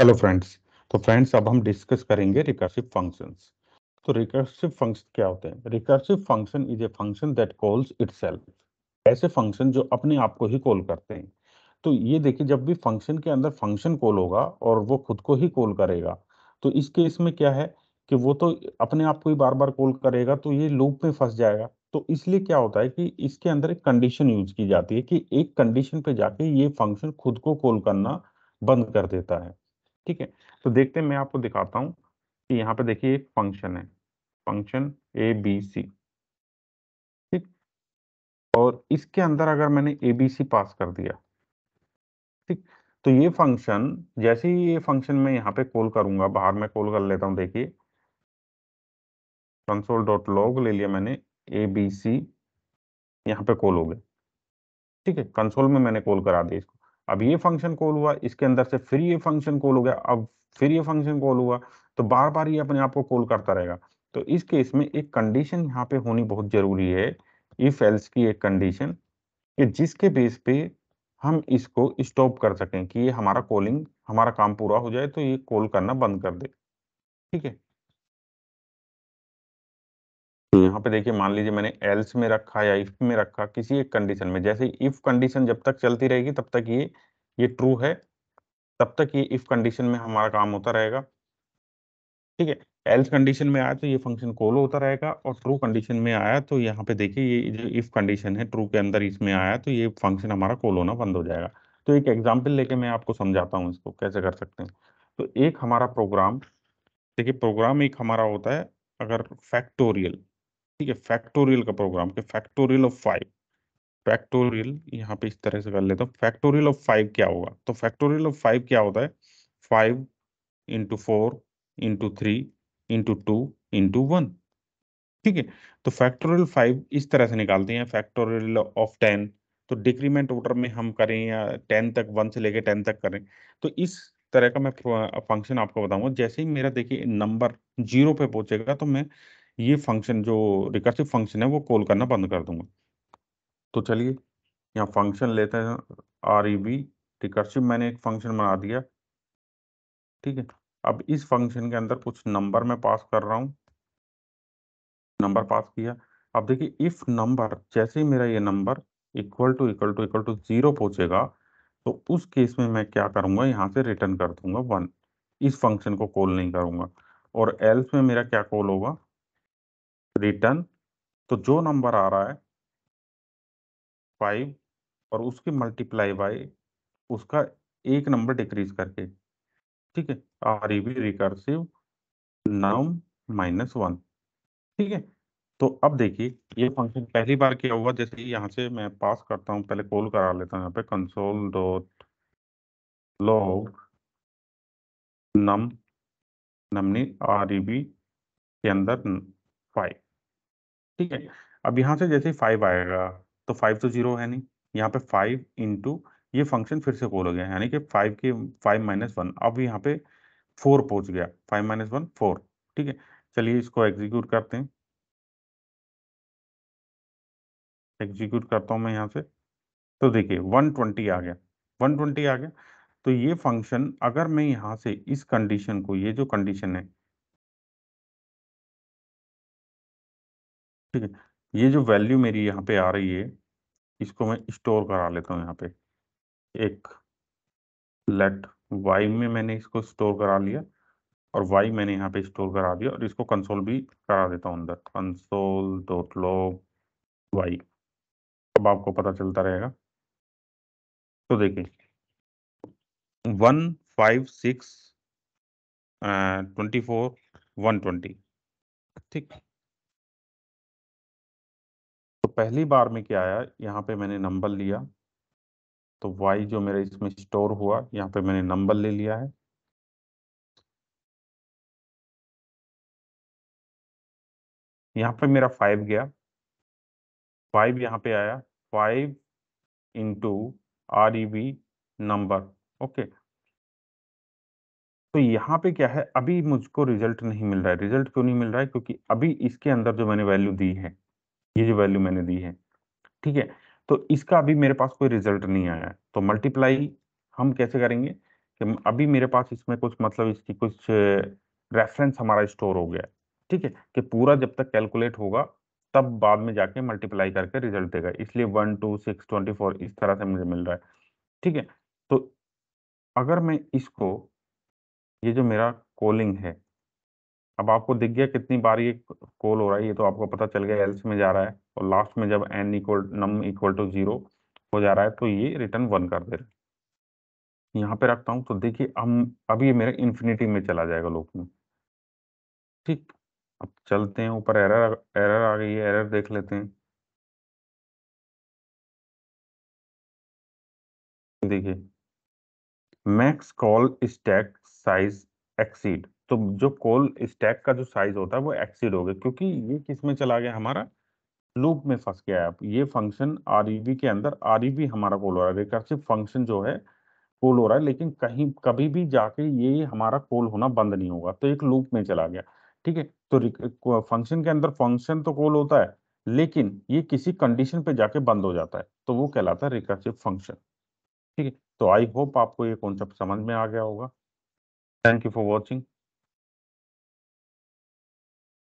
hello friends तो friends अब हम डिस्कस करेंगे रिकर्सिव फंक्शंस तो रिकर्सिव फंक्शन क्या होते हैं recursive function is a function that calls itself ऐसे फंक्शन जो अपने आप को ही कॉल करते हैं तो ये देखिए जब भी फंक्शन के अंदर फंक्शन कॉल होगा और वो खुद को ही कॉल करेगा तो इस केस में क्या है कि वो तो अपने आप को ही बार बार कॉल करेगा तो ये लूप में फंस जाएगा तो इसलिए क्या होता है कि इसके अंदर एक कंडीशन यूज की जाती है कि एक कंडीशन पे जाके ये फंक्शन खुद को कॉल करना बंद कर देता है ठीक है तो देखते हैं मैं आपको दिखाता हूं कि यहाँ पे देखिए एक फंक्शन है फंक्शन ए बी सी ठीक और इसके अंदर अगर मैंने ए बी सी पास कर दिया ठीक तो ये फंक्शन जैसे ही ये फंक्शन मैं यहाँ पे कॉल करूंगा बाहर में कॉल कर लेता हूं देखिए कंसोल डॉट लॉग ले लिया मैंने ए बी सी यहाँ पे कॉल हो गए ठीक है कंसोल में मैंने कॉल करा दिया इसको अब ये फंक्शन कॉल हुआ इसके अंदर से फिर ये फंक्शन कॉल हो गया अब फिर ये फंक्शन कॉल हुआ तो बार बार ये अपने आप को कॉल करता रहेगा तो इस केस में एक कंडीशन यहाँ पे होनी बहुत जरूरी है इफ एल्स की एक कंडीशन कि जिसके बेस पे हम इसको स्टॉप कर सकें कि ये हमारा कॉलिंग हमारा काम पूरा हो जाए तो ये कॉल करना बंद कर दे ठीक है तो यहाँ पे देखिए मान लीजिए मैंने एल्स में रखा या इफ में रखा किसी एक कंडीशन में जैसे इफ कंडीशन जब तक चलती रहेगी तब तक ये ये ट्रू है तब तक ये इफ कंडीशन में हमारा काम होता रहेगा ठीक है एल्स कंडीशन में आया तो ये फंक्शन कॉल होता रहेगा और ट्रू कंडीशन में आया तो यहाँ पे देखिए ये जो इफ कंडीशन है ट्रू के अंदर इसमें आया तो ये फंक्शन हमारा कॉल होना बंद हो जाएगा तो एक एग्जाम्पल लेके मैं आपको समझाता हूँ इसको कैसे कर सकते हैं तो एक हमारा प्रोग्राम देखिए प्रोग्राम एक हमारा होता है अगर फैक्टोरियल ठीक है फैक्टोरियल का प्रोग्राम के फैक्टोरियल ऑफ फाइव फैक्टोरियल यहाँ पे इस तरह से कर लेता हूँ फैक्टोरियल ऑफ फाइव क्या होगा तो फैक्टोरियल ऑफ फाइव क्या होता है five into four into three into two into one ठीक है तो फैक्टोरियल फाइव इस तरह से निकालते हैं फैक्टोरियल ऑफ टेन तो डिक्रीमेंट ऑर्डर में हम करें या टेन तक वन से लेके टेन तक करें तो इस तरह का मैं फंक्शन आपको बताऊंगा जैसे ही मेरा देखिए नंबर जीरो पे पहुंचेगा तो मैं ये फंक्शन जो रिकर्सिव फंक्शन है वो कॉल करना बंद कर दूंगा तो चलिए यहाँ फंक्शन लेते हैं आर ई बी रिकर्सिव मैंने एक फंक्शन बना दिया ठीक है अब इस फंक्शन के अंदर कुछ नंबर मैं पास कर रहा हूँ नंबर पास किया अब देखिए इफ नंबर जैसे ही मेरा ये number equal to equal to equal to zero पहुंचेगा तो उस केस में मैं क्या करूंगा यहाँ से रिटर्न कर दूंगा वन इस फंक्शन को कॉल नहीं करूँगा और एल्स में मेरा क्या कॉल होगा रिटर्न तो जो नंबर आ रहा है फाइव और उसकी मल्टीप्लाई बाय उसका एक नंबर डिक्रीज करके ठीक है R E B recursive num minus one ठीक है तो अब देखिए ये फंक्शन पहली बार क्या हुआ जैसे यहाँ से मैं पास करता हूँ पहले कॉल करा लेता हूँ यहाँ पे कंसोल डॉट लॉग नम नमनी आर ई बी के अंदर फाइव ठीक है अब यहाँ से जैसे फाइव आएगा तो फाइव तो जीरो है नहीं यहाँ पे फाइव इंटू ये फंक्शन फिर से कॉल हो गया यानी कि फाइव के फाइव माइनस वन अब यहाँ पे फोर पहुंच गया फाइव माइनस वन फोर ठीक है चलिए इसको एग्जीक्यूट करते हैं एग्जीक्यूट करता हूँ मैं यहाँ से तो देखिए वन ट्वेंटी आ गया वन ट्वेंटी आ गया तो ये फंक्शन अगर मैं यहाँ से इस कंडीशन को ये जो कंडीशन है ठीक है ये जो वैल्यू मेरी यहाँ पे आ रही है इसको मैं स्टोर करा लेता हूँ यहाँ पे एक लेट वाई में मैंने इसको स्टोर करा लिया और वाई मैंने यहाँ पे स्टोर करा दिया और इसको कंसोल भी करा देता हूँ अंदर कंसोल डॉट लो वाई अब आपको पता चलता रहेगा तो देखिए one five six twenty four one twenty ठीक पहली बार में क्या आया यहाँ पे मैंने नंबर लिया तो y जो मेरा इसमें स्टोर हुआ यहाँ पे मैंने नंबर ले लिया है यहाँ पे मेरा फाइव गया फाइव यहाँ पे आया five into R E B number okay तो यहाँ पे क्या है अभी मुझको रिजल्ट नहीं मिल रहा है रिजल्ट क्यों नहीं मिल रहा है क्योंकि अभी इसके अंदर जो मैंने वैल्यू दी है ये जो वैल्यू मैंने दी है ठीक है तो इसका अभी मेरे पास कोई रिजल्ट नहीं आया है तो मल्टीप्लाई हम कैसे करेंगे कि अभी मेरे पास इसमें कुछ मतलब इसकी कुछ रेफरेंस हमारा स्टोर हो गया ठीक है कि पूरा जब तक कैलकुलेट होगा तब बाद में जाके मल्टीप्लाई करके रिजल्ट देगा इसलिए one two six twenty four इस तरह से मुझे मिल रहा है ठीक है तो अगर मैं इसको ये जो मेरा कॉलिंग है अब आपको दिख गया कितनी बार ये कॉल हो रहा है ये तो आपको पता चल गया एल्स में जा रहा है और लास्ट में जब N equal num equal to zero हो जा रहा है तो ये रिटर्न वन कर दे रहा है यहाँ पे रखता हूँ तो देखिए हम अब ये मेरे इन्फिनिटी में चला जाएगा लोक में ठीक अब चलते हैं ऊपर एरर एरर आ गई है एरर देख लेते हैं देखिए max call stack size exceed तो जो कोल स्टैक का जो साइज होता है वो एक्सीड हो गया क्योंकि ये किस में चला गया हमारा लूप में फंस गया है ये फंक्शन आर e के अंदर आर e हमारा कोल हो रहा है रिकर्सिव फंक्शन जो है कोल हो रहा है लेकिन कहीं कभी भी जाके ये हमारा कोल होना बंद नहीं होगा तो एक लूप में चला गया ठीक है तो फंक्शन के अंदर फंक्शन तो कोल होता है लेकिन ये किसी कंडीशन पे जाके बंद हो जाता है तो वो कहलाता है रिकर्सिव फंक्शन ठीक है तो आई होप आपको ये कॉन्सेप्ट समझ में आ गया होगा थैंक यू फॉर वॉचिंग